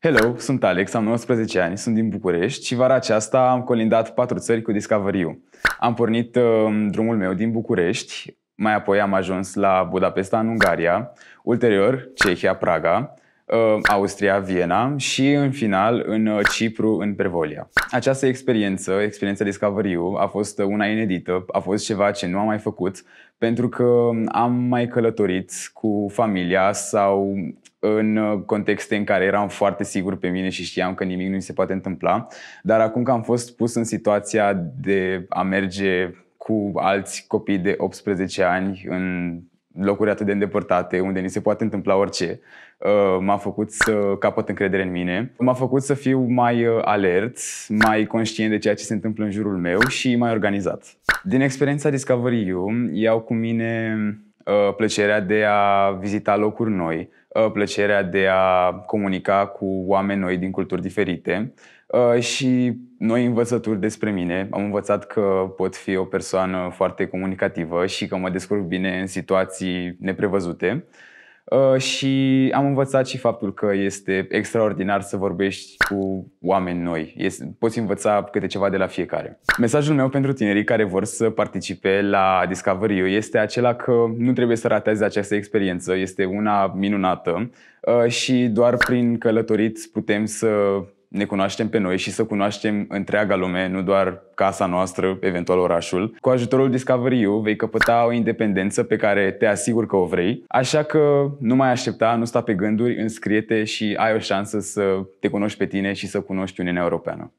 Hello, sunt Alex, am 19 ani, sunt din București și vara aceasta am colindat patru țări cu discovery -ul. Am pornit uh, drumul meu din București, mai apoi am ajuns la Budapesta în Ungaria, ulterior Cehia, Praga, Uh, Austria, Viena și, în final, în uh, Cipru, în Pervolia. Această experiență, experiența Discovery U, a fost uh, una inedită, a fost ceva ce nu am mai făcut, pentru că am mai călătorit cu familia sau în contexte în care eram foarte sigur pe mine și știam că nimic nu se poate întâmpla, dar acum că am fost pus în situația de a merge cu alți copii de 18 ani în locuri atât de îndepărtate, unde ni se poate întâmpla orice, uh, m-a făcut să capăt încredere în mine, m-a făcut să fiu mai uh, alert, mai conștient de ceea ce se întâmplă în jurul meu și mai organizat. Din experiența Discovery U, iau cu mine uh, plăcerea de a vizita locuri noi, Uh, plăcerea de a comunica cu oameni noi din culturi diferite uh, și noi învățături despre mine. Am învățat că pot fi o persoană foarte comunicativă și că mă descurc bine în situații neprevăzute. Uh, și am învățat și faptul că este extraordinar să vorbești cu oameni noi. Este, poți învăța câte ceva de la fiecare. Mesajul meu pentru tinerii care vor să participe la Discovery este acela că nu trebuie să ratezi această experiență. Este una minunată uh, și doar prin călătorit putem să ne cunoaștem pe noi și să cunoaștem întreaga lume, nu doar casa noastră, eventual orașul. Cu ajutorul Discovery U vei căpăta o independență pe care te asigur că o vrei, așa că nu mai aștepta, nu sta pe gânduri, înscrie-te și ai o șansă să te cunoști pe tine și să cunoști Uniunea Europeană.